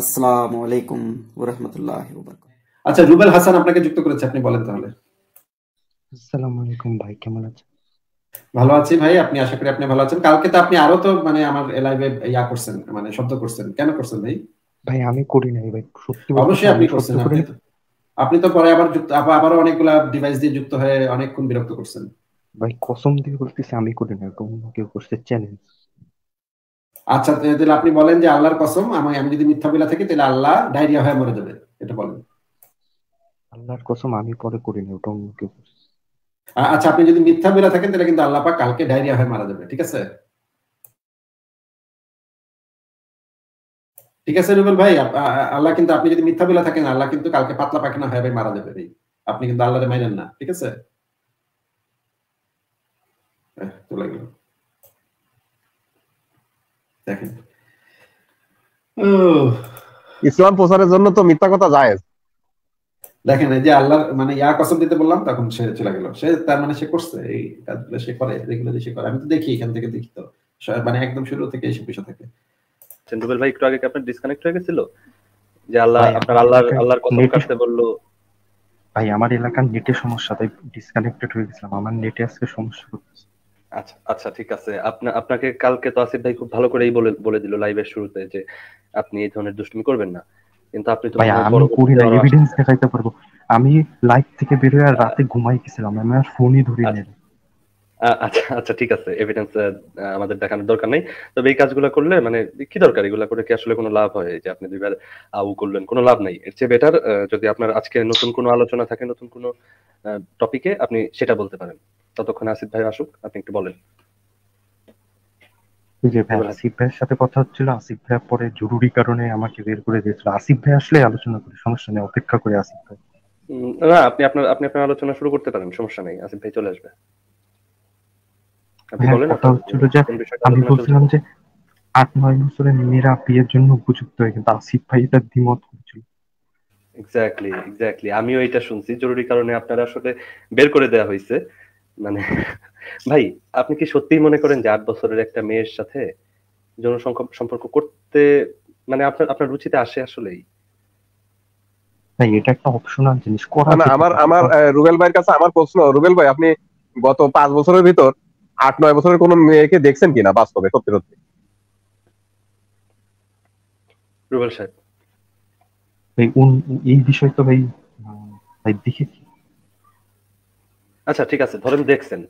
আলাইকুম আচ্ছা রুবেল হাসান আপনাকে যুক্ত করেছে আপনি বলেন তাহলে আসসালামু আলাইকুম ভাই কেমন আছেন ভালো আছি ভাই আপনি আশা করি আপনি ভালো আছেন কালকে তো আপনি আরো তো মানে আমার লাইভে ইয়া করছেন মানে শব্দ করছেন কেন করছেন ভাই ভাই আমি করি নাই ভাই সত্যি অবশ্যই আপনি করছেন আপনি তো পরে আবার যুক্ত আবার অনেকগুলা ডিভাইস দিয়ে যুক্ত হয়ে অনেকক্ষণ বিরক্ত করছেন ভাই কসম দিয়ে বলতেছি আমি করি না কেউ করছে চ্যালেঞ্জ আচ্ছা তাহলে আপনি বলেন যে আল্লাহর কসম আমি আমি যদি মিথ্যা বলে থাকি তাহলে আল্লাহ ডায়রিয়া হয়ে মরে যাবে এটা বলেন আল্লাহর কসম আমি পরে করি না ওটা অন্য কেউ আচ্ছা আপনি যদি মিথ্যা বলে থাকেন তাহলে কিন্তু আল্লাহ পাক কালকে ডায়রিয়া হয়ে মারা যাবে ঠিক আছে ঠিক আছে রুবেল ভাই আল্লাহ কিন্তু আপনি যদি মিথ্যা বলে থাকেন আল্লাহ কিন্তু কালকে পাতলা পায়খানা হয়ে মারা যাবে ভাই আপনি কিন্তু আল্লাহরে মাইনেন না ঠিক আছে হ্যাঁ চলে গেল ইসলাম প্রচারের জন্য তো মিথ্যা কথা যায় দেখেন যে আল্লাহ মানে ইয়া কসম দিতে বললাম তখন সে চলে গেল সে তার মানে সে করছে এই কাজগুলো সে করে যেগুলো সে করে আমি তো দেখি এখান থেকে দেখি তো মানে একদম শুরু থেকে এসে বসে থাকে চন্দ্রবেল ভাই একটু আগে কি আপনার ডিসকানেক্ট হয়ে গেছিল যে আল্লাহ আপনার আল্লাহর আল্লাহর কসম কাটতে বলল ভাই আমার এলাকার নেটের সমস্যা তাই ডিসকানেক্টেড হয়ে গেছিলাম আমার নেটে আজকে সমস্যা হচ্ছে আচ্ছা আচ্ছা ঠিক আছে আপনাকে কালকে তো আসিফ ভাই খুব ভালো করেই বলে বলে দিল লাইভের শুরুতে যে আপনি এই ধরনের দুষ্টুমি করবেন না কিন্তু আপনি তো আমি করি না এভিডেন্স দেখাইতে পারবো আমি লাইভ থেকে বের হয়ে আচ্ছা। রাতে ঘুমাই গেছিলাম আমি আমার ফোনই ধরে না আচ্ছা আচ্ছা ঠিক আছে এভিডেন্স আমাদের দেখানোর দরকার নেই তবে এই কাজগুলো করলে মানে কি দরকার এগুলো করে কি আসলে কোনো লাভ হয় যে আপনি দুইবার আউ করলেন কোনো লাভ নাই এর চেয়ে বেটার যদি আপনার আজকে নতুন কোনো আলোচনা থাকে নতুন কোনো টপিকে আপনি সেটা বলতে পারেন ততক্ষণে আসিফ ভাই আসুক আপনি একটু বলেন যে আসিফ ভাইয়ের সাথে কথা হচ্ছিল আসিফ ভাই পরে জরুরি কারণে আমাকে বের করে দিয়েছিল আসিফ ভাই আসলে আলোচনা করি সমস্যা নেই অপেক্ষা করে আসিফ ভাই না আপনি আপনার আপনি আপনার আলোচনা শুরু করতে পারেন সমস্যা নেই আসিফ ভাই চলে আসবে হ্যাঁ, আমি বলছিলাম যে আট নয় মেয়েরা বিয়ের জন্য উপযুক্ত কিন্তু আসিফ ভাই এটা দ্বিমত করেছিল এক্স্যাক্টলি এক্স্যাক্টলি আমিও এটা শুনছি জরুরি কারণে আপনারা আসলে বের করে দেয়া হয়েছে মানে ভাই আপনি কি সত্যিই মনে করেন যে আট বছরের একটা মেয়ের সাথে জনসংখ্যা সম্পর্ক করতে মানে আপনার আপনার রুচিতে আসে আসলেই ভাই এটা একটা অপশনাল জিনিস করা না আমার আমার রুবেল ভাইয়ের কাছে আমার প্রশ্ন রুবেল ভাই আপনি গত পাঁচ বছরের ভিতর আট নয় বছরের কোনো মেয়েকে দেখছেন কিনা বাস্তবে সত্যি সত্যি রুবেল সাহেব ভাই এই বিষয় তো ভাই ভাই দেখেছি আচ্ছা ঠিক আছে ধরেন দেখছেন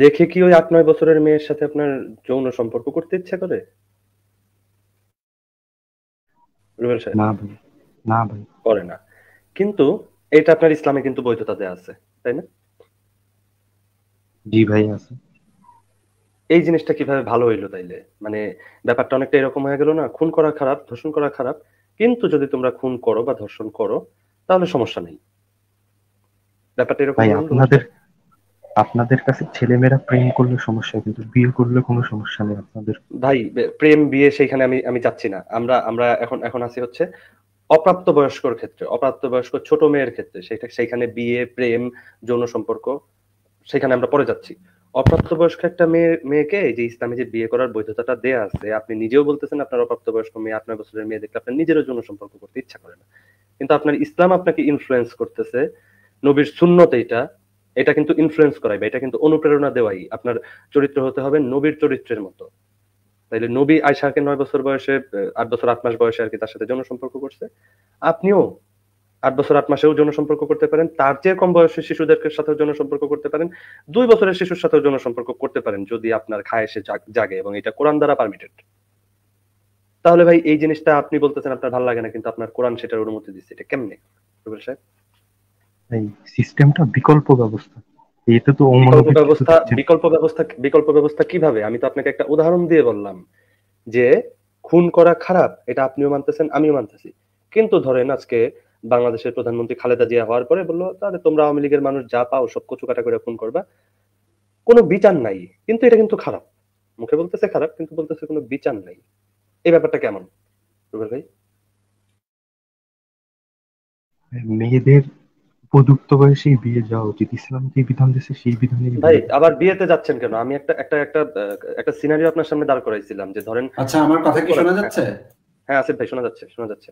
দেখে কি ওই আট নয় বছরের মেয়ের সাথে আপনার যৌন সম্পর্ক করতে ইচ্ছা করে না ভাই করে না কিন্তু এটা আপনার ইসলামে কিন্তু বৈধতা দেয়া আছে তাই না জি ভাই আছে এই জিনিসটা কিভাবে ভালো হইলো তাইলে মানে ব্যাপারটা অনেকটা এরকম হয়ে গেল না খুন করা খারাপ ধর্ষণ করা খারাপ কিন্তু যদি তোমরা খুন করো বা ধর্ষণ করো তাহলে সমস্যা নেই ব্যাপারটা এরকম আপনাদের কাছে ছেলেমেয়েরা প্রেম করলে সমস্যা কিন্তু বিয়ে করলে কোনো সমস্যা নেই আপনাদের ভাই প্রেম বিয়ে সেইখানে আমি আমি যাচ্ছি না আমরা আমরা এখন এখন আছি হচ্ছে অপ্রাপ্ত বয়স্কর ক্ষেত্রে অপ্রাপ্ত বয়স্ক ছোট মেয়ের ক্ষেত্রে সেটা সেখানে বিয়ে প্রেম যৌন সম্পর্ক সেখানে আমরা পরে যাচ্ছি অপ্রাপ্তবয়স্ক একটা মেয়ে মেয়েকে যে ইসলামে যে বিয়ে করার বৈধতাটা দেয়া আছে আপনি নিজেও বলতেছেন আপনার বয়স্ক মেয়ে আপনার বছরের মেয়ে দেখলে আপনার নিজেরও যৌন সম্পর্ক করতে ইচ্ছা করে না কিন্তু আপনার ইসলাম আপনাকে ইনফ্লুয়েন্স করতেছে নবীর শূন্যতে এটা এটা কিন্তু ইনফ্লুয়েন্স করাই বা এটা কিন্তু অনুপ্রেরণা দেওয়াই আপনার চরিত্র হতে হবে নবীর চরিত্রের মতো তাইলে নবী আয়সাকে নয় বছর বয়সে আট বছর আট মাস বয়সে আর কি তার সাথে জনসম্পর্ক করছে আপনিও আট বছর আট মাসেও জনসম্পর্ক করতে পারেন তার চেয়ে কম বয়সের শিশুদের সাথেও জনসম্পর্ক করতে পারেন দুই বছরের শিশুর সাথেও জনসম্পর্ক করতে পারেন যদি আপনার খায়েসে জাগে এবং এটা কোরআন দ্বারা পারমিটেড তাহলে ভাই এই জিনিসটা আপনি বলতেছেন আপনার ভালো লাগে না কিন্তু আপনার কোরআন সেটার অনুমতি দিচ্ছে এটা কেমনে রুবেল সাহেব এই সিস্টেমটা বিকল্প ব্যবস্থা এটা তো বিকল্প ব্যবস্থা বিকল্প ব্যবস্থা বিকল্প ব্যবস্থা কিভাবে আমি তো আপনাকে একটা উদাহরণ দিয়ে বললাম যে খুন করা খারাপ এটা আপনিও মানতেছেন আমিও মানতেছি কিন্তু ধরেন আজকে বাংলাদেশের প্রধানমন্ত্রী খালেদা জিয়া হওয়ার পরে বললো তাহলে তোমরা আওয়ামী লীগের মানুষ যা পাও সব কচু কাটা করে খুন করবা কোনো বিচার নাই কিন্তু এটা কিন্তু খারাপ মুখে বলতেছে খারাপ কিন্তু বলতেছে কোনো বিচার নাই এই ব্যাপারটা কেমন রুবেল ভাই মেয়েদের উপযুক্ত বয়সে বিয়ে যাওয়া উচিত ইসলাম যে বিধান দিয়েছে সেই বিধানে ভাই আবার বিয়েতে যাচ্ছেন কেন আমি একটা একটা একটা একটা সিনারিও আপনার সামনে দাঁড় করাইছিলাম যে ধরেন আচ্ছা আমার কথা কি শোনা যাচ্ছে হ্যাঁ, হ্যাঁ আসিফ ভাই শোনা যাচ্ছে শোনা যাচ্ছে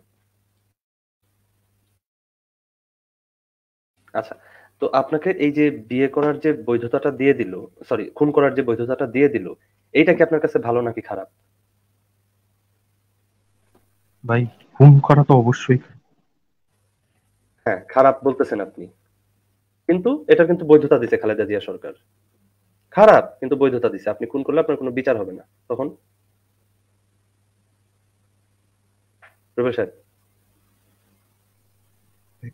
আচ্ছা তো আপনাকে এই যে বিয়ে করার যে বৈধতাটা দিয়ে দিল সরি খুন করার যে বৈধতাটা দিয়ে দিল এইটা কি আপনার কাছে ভালো নাকি খারাপ ভাই খুন করা তো অবশ্যই হ্যাঁ খারাপ বলতেছেন আপনি কিন্তু এটা কিন্তু বৈধতা দিছে খালেদা জিয়া সরকার খারাপ কিন্তু বৈধতা দিছে আপনি খুন করলে আপনার কোনো বিচার হবে না তখন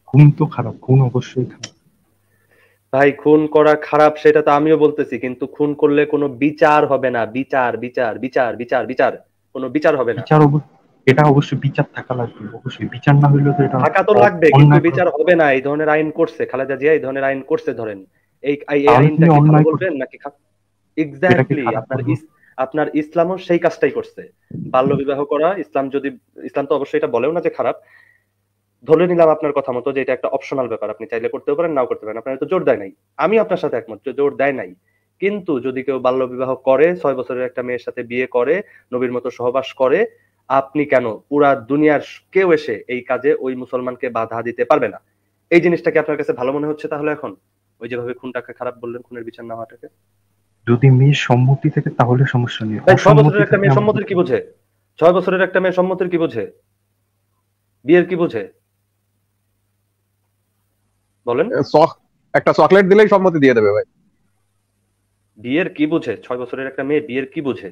খুন তো খারাপ খুন অবশ্যই ভাই খুন করা খারাপ সেটা তো আমিও বলতেছি কিন্তু খুন করলে কোনো বিচার হবে না বিচার বিচার বিচার বিচার বিচার কোনো বিচার হবে না এটা অবশ্যই বিচার থাকা লাগবে অবশ্যই বিচার না হইলে তো এটা থাকা তো লাগবে কিন্তু বিচার হবে না এই ধরনের আইন করছে খালেদা জিয়া এই ধরনের আইন করছে ধরেন এই এই আইনটা কি বলবেন নাকি এক্স্যাক্টলি আপনার আপনার ইসলামও সেই কাজটাই করছে বাল্য বিবাহ করা ইসলাম যদি ইসলাম তো অবশ্যই এটা বলেও না যে খারাপ ধরে নিলাম আপনার কথা মতো যে এটা একটা অপশনাল ব্যাপার আপনি চাইলে করতেও পারেন নাও করতে পারেন আপনার তো জোর দেয় নাই আমি আপনার সাথে একমত জোর দেয় নাই কিন্তু যদি কেউ বাল্য বিবাহ করে ছয় বছরের একটা মেয়ের সাথে বিয়ে করে নবীর মতো সহবাস করে আপনি কেন পুরা দুনিয়ার কেউ এসে এই কাজে ওই মুসলমানকে বাধা দিতে পারবে না এই জিনিসটা কি আপনার কাছে ভালো মনে হচ্ছে তাহলে এখন ওই যেভাবে খুনটাকে খারাপ বললেন খুনের বিচার না হওয়াটাকে যদি মেয়ে সম্মতি থেকে তাহলে সমস্যা নেই ছয় বছরের একটা মেয়ে সম্মতির কি বোঝে ছয় বছরের একটা মেয়ে সম্মতির কি বোঝে বিয়ের কি বোঝে বলেন একটা চকলেট দিলেই সম্মতি দিয়ে দেবে ভাই বিয়ের কি বুঝে ছয় বছরের একটা মেয়ে বিয়ের কি বুঝে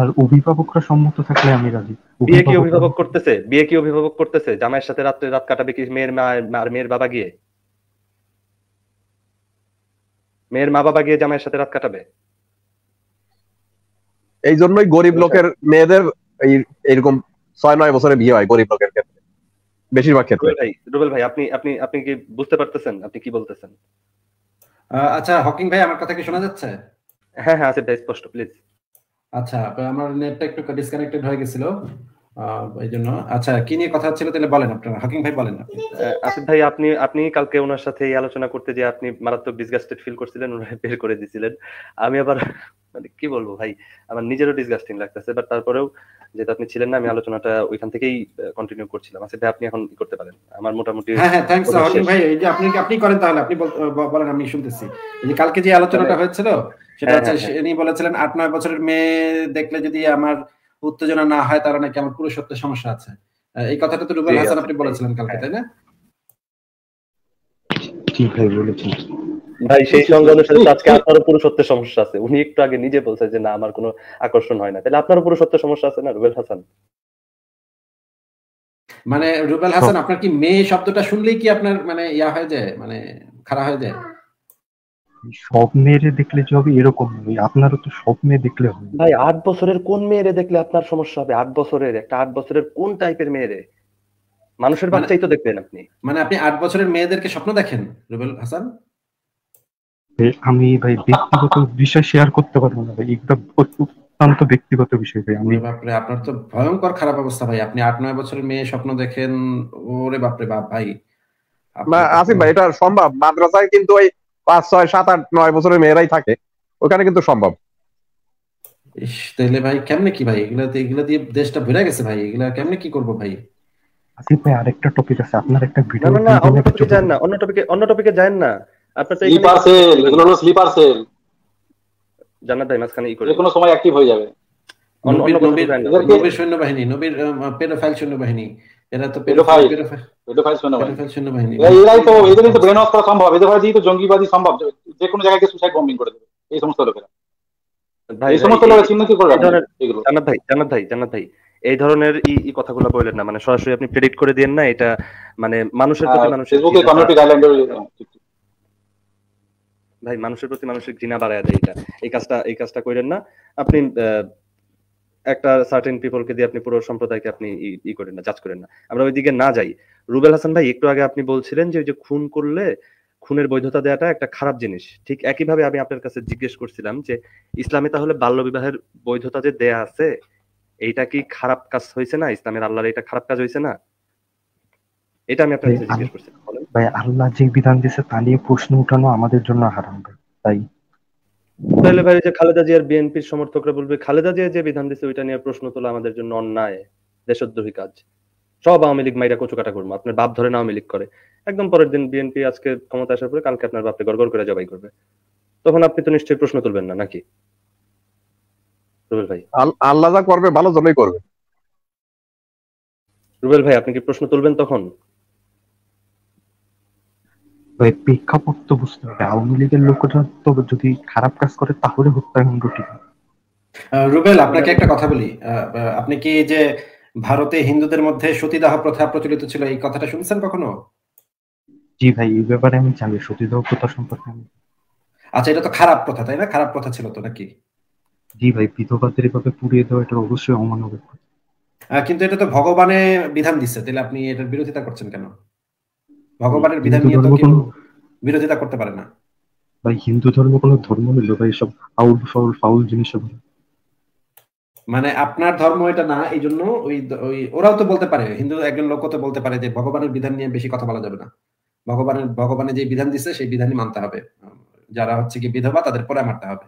আর অভিভাবকরা সম্মত থাকলে আমি রাজি বিয়ে কি অভিভাবক করতেছে বিয়ে কি অভিভাবক করতেছে জামাইয়ের সাথে রাত্রে রাত কাটাবে কি মেয়ের মা আর মেয়ের বাবা গিয়ে মেয়ের মা বাবা গিয়ে জামাইয়ের সাথে রাত কাটাবে এই জন্যই গরিব লোকের মেয়েদের এই এরকম ছয় নয় বছরে বিয়ে হয় গরিব লোকের ক্ষেত্রে বেশিরভাগ ক্ষেত্রে ভাই রুবেল ভাই আপনি আপনি আপনি কি বুঝতে পারতেছেন আপনি কি বলতেছেন আচ্ছা হকিং ভাই আমার কথা কি শোনা যাচ্ছে হ্যাঁ হ্যাঁ আছে স্পষ্ট প্লিজ আচ্ছা আমার নেটটা একটু ডিসকানেক্টেড হয়ে গেছিল এই জন্য আচ্ছা কি নিয়ে কথা হচ্ছিল তাহলে বলেন আপনারা হাকিম ভাই বলেন আসিফ ভাই আপনি আপনি কালকে ওনার সাথে এই আলোচনা করতে যে আপনি মারাত্মক ডিসগাস্টেড ফিল করছিলেন ওনারা বের করে দিয়েছিলেন আমি আবার মানে কি বলবো ভাই আমার নিজেরও ডিসগাস্টিং লাগতেছে বাট তারপরেও যেহেতু আপনি ছিলেন না আমি আলোচনাটা ওইখান থেকেই কন্টিনিউ করছিলাম আসিফ ভাই আপনি এখন করতে পারেন আমার মোটামুটি হ্যাঁ হ্যাঁ থ্যাঙ্কস হাকিম ভাই এই যে আপনি কি আপনি করেন তাহলে আপনি বলেন আমি শুনতেছি এই যে কালকে যে আলোচনাটা হয়েছিল সেটা হ্যাঁ, হচ্ছে হ্যাঁ, হ্যাঁ। ইনি বলেছিলেন আট নয় বছরের মেয়ে দেখলে যদি আমার উত্তেজনা না হয় তারা নাকি আমার পুরুষত্বের সমস্যা আছে এই কথাটা তো রুবেল হাসান আপনি বলেছিলেন কালকে তাই না ভাই সেই সঙ্গে অনুসারে আজকে আপনারও পুরুষত্বের সমস্যা আছে উনি একটু আগে নিজে বলছে যে না আমার কোনো আকর্ষণ হয় না তাহলে আপনার পুরো পুরুষত্বের সমস্যা আছে না রুবেল হাসান মানে রুবেল হাসান আপনার কি মেয়ে শব্দটা শুনলেই কি আপনার মানে ইয়া হয়ে যায় মানে খারাপ হয়ে যায় সব মেয়েরে দেখলে যে হবে এরকম আপনারও তো সব মেয়ে দেখলে হবে ভাই আট বছরের কোন মেয়েরে দেখলে আপনার সমস্যা হবে আট বছরের একটা আট বছরের কোন টাইপের মেয়েরে মানুষের মানে- বাচ্চাই তো দেখবেন আপনি মানে আপনি আট বছরের মেয়েদেরকে স্বপ্ন দেখেন রুবেল হাসান আমি ভাই ব্যক্তিগত বিষয় শেয়ার করতে পারবো না ভাই এটা অত্যন্ত ব্যক্তিগত বিষয় ভাই আমি বাপরে আপনার তো ভয়ঙ্কর খারাপ অবস্থা ভাই আপনি আট নয় বছরের মেয়ে স্বপ্ন দেখেন ওরে বাপরে বাপ ভাই আসিফ ভাই এটা সম্ভব মাদ্রাসায় কিন্তু ওই পাঁচ ছয় সাত আট নয় বছরের মেয়েরাই থাকে ওখানে কিন্তু সম্ভব তাহলে ভাই কেমনে কি ভাই এগুলা এগুলা দিয়ে দেশটা ভরে গেছে ভাই এগুলা কেমনে কি ভাই আরেকটা টপিক আছে আপনার একটা না অন্য অন্য না জানা তাই মাঝখানে ই করে কোনো সময় অ্যাক্টিভ হয়ে যাবে নবীর নবীর এরা তো সম্ভব এদের তো জঙ্গিবাদী সম্ভব যে কোনো জায়গায় সুসাইড বম্বিং করে দেবে এই সমস্ত লোকেরা এই ভাই এই ধরনের ই কথাগুলো বলেন না মানে সরাসরি আপনি প্রেডিক্ট করে দেন না এটা মানে মানুষের প্রতি হ্যাঁ, মানুষের ভাই মানুষের প্রতি মানুষের ঘৃণা বাড়ায় দেয় এটা এই কাজটা এই কাজটা করেন না আপনি একটা সার্টেন পিপল কে দিয়ে আপনি পুরো সম্প্রদায়কে আপনি ই করেন না জাজ করেন না আমরা ওই দিকে না যাই রুবেল হাসান ভাই একটু আগে আপনি বলছিলেন যে ওই যে খুন করলে খুনের বৈধতা দেওয়াটা একটা খারাপ জিনিস ঠিক একই ভাবে আমি আপনার কাছে জিজ্ঞেস করছিলাম যে ইসলামে তাহলে বাল্য বিবাহের বৈধতা যে দেয়া আছে এইটা কি খারাপ কাজ হয়েছে না ইসলামের আল্লাহর এটা খারাপ কাজ হয়েছে না এটা আমি আপনার জিজ্ঞেস করছিলাম ভাই আল্লাহ যে বিধান দিয়েছে তা নিয়ে প্রশ্ন উঠানো আমাদের জন্য হারাম তাই তাহলে ভাই যে খালেদা জিয়ার বিএনপির সমর্থকরা বলবে খালেদা জিয়া যে বিধান ওইটা নিয়ে প্রশ্ন তোলা আমাদের জন্য অন্যায় দেশদ্রোহী কাজ সব আওয়ামী লীগ মাইরা কচু কাটা করবো আপনার বাপ ধরে আওয়ামী লীগ করে একদম পরের দিন বিএনপি আজকে ক্ষমতা আসার পরে কালকে আপনার বাপকে গড়গড় করে জবাই করবে তখন আপনি তো নিশ্চয়ই প্রশ্ন তুলবেন না নাকি রুবেল ভাই আল্লাহ যা করবে ভালো জন্যই করবে রুবেল ভাই আপনি কি প্রশ্ন তুলবেন তখন প্রেক্ষাপট তো বুঝতে হবে আওয়ামী লীগের তো যদি খারাপ কাজ করে তাহলে হত্যাকাণ্ড ঠিক রুবেল আপনাকে একটা কথা বলি আপনি কি যে ভারতে হিন্দুদের মধ্যে সতীদাহ প্রথা প্রচলিত ছিল এই কথাটা শুনছেন কখনো জি ভাই এই ব্যাপারে আমি জানি সতীদাহ প্রথা সম্পর্কে আমি আচ্ছা এটা তো খারাপ প্রথা তাই না খারাপ প্রথা ছিল তো নাকি জি ভাই বিধবাদের এভাবে পুড়িয়ে দেওয়া এটা অবশ্যই অমানবিক কিন্তু এটা তো ভগবানে বিধান দিচ্ছে তাহলে আপনি এটার বিরোধিতা করছেন কেন ভগবানের বিধান নিয়ে তো কেউ বিরোধিতা করতে পারে না ভাই হিন্দু ধর্ম কোনো ধর্ম নিল ভাই সব আউল ফাউল ফাউল জিনিস মানে আপনার ধর্ম এটা না এই জন্য ওই ওই ওরাও তো বলতে পারে হিন্দু একজন লোক তো বলতে পারে যে ভগবানের বিধান নিয়ে বেশি কথা বলা যাবে না ভগবানের ভগবানের যে বিধান দিছে সেই বিধানই মানতে হবে যারা হচ্ছে কি বিধবা তাদের পরে মারতে হবে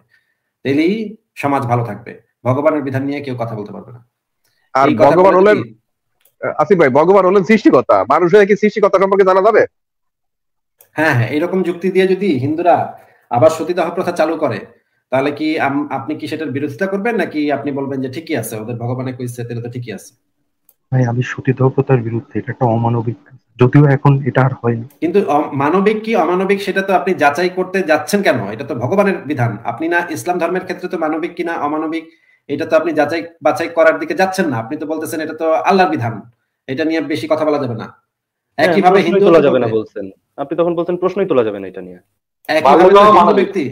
তাইলেই সমাজ ভালো থাকবে ভগবানের বিধান নিয়ে কেউ কথা বলতে পারবে না আর ভগবান হলেন আসিফ ভাই ভগবান হলেন সৃষ্টিকর্তা মানুষ হয়ে কি সৃষ্টিকর্তা সম্পর্কে জানা যাবে হ্যাঁ হ্যাঁ এরকম যুক্তি দিয়ে যদি হিন্দুরা আবার সতীদাহ প্রথা চালু করে তাহলে কি আপনি কি সেটার বিরোধিতা করবেন নাকি আপনি বলবেন যে ঠিকই আছে ওদের ভগবানের কইছে তাহলে তো ঠিকই আছে ভাই আমি সতীদাহ প্রথার বিরুদ্ধে এটা একটা অমানবিক যদিও এখন এটা আর হয়নি কিন্তু মানবিক কি অমানবিক সেটা তো আপনি যাচাই করতে যাচ্ছেন কেন এটা তো ভগবানের বিধান আপনি না ইসলাম ধর্মের ক্ষেত্রে তো মানবিক কিনা অমানবিক এটা তো আপনি যাচাই বাছাই করার দিকে যাচ্ছেন না আপনি তো বলতেছেন এটা তো আল্লাহর বিধান এটা নিয়ে বেশি কথা বলা যাবে না হ্যাঁ, একইভাবে হিন্দু তোলা যাবে না বলছেন আপনি তখন বলছেন প্রশ্নই তোলা যাবে না এটা নিয়ে একইভাবে হিন্দু ব্যক্তি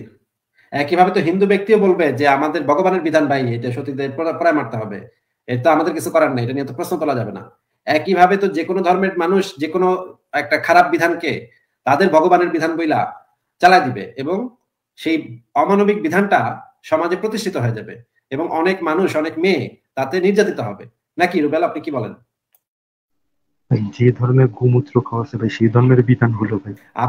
একইভাবে তো হিন্দু ব্যক্তিও বলবে যে আমাদের ভগবানের বিধান ভাই এটা সতীদের প্রায় মারতে হবে এটা আমাদের কিছু করার নাই এটা নিয়ে তো প্রশ্ন তোলা যাবে না একইভাবে তো যে কোনো ধর্মের মানুষ যে কোনো একটা খারাপ বিধানকে তাদের ভগবানের বিধান বইলা চালা দিবে এবং সেই অমানবিক বিধানটা সমাজে প্রতিষ্ঠিত হয়ে যাবে এবং অনেক মানুষ অনেক মেয়ে তাতে নির্যাতিত হবে নাকি রুবেল আপনি কি বলেন যে ধরনের গোমূত্র খাওয়া যাবে সেই ধর্মের বিধান হলো ভাই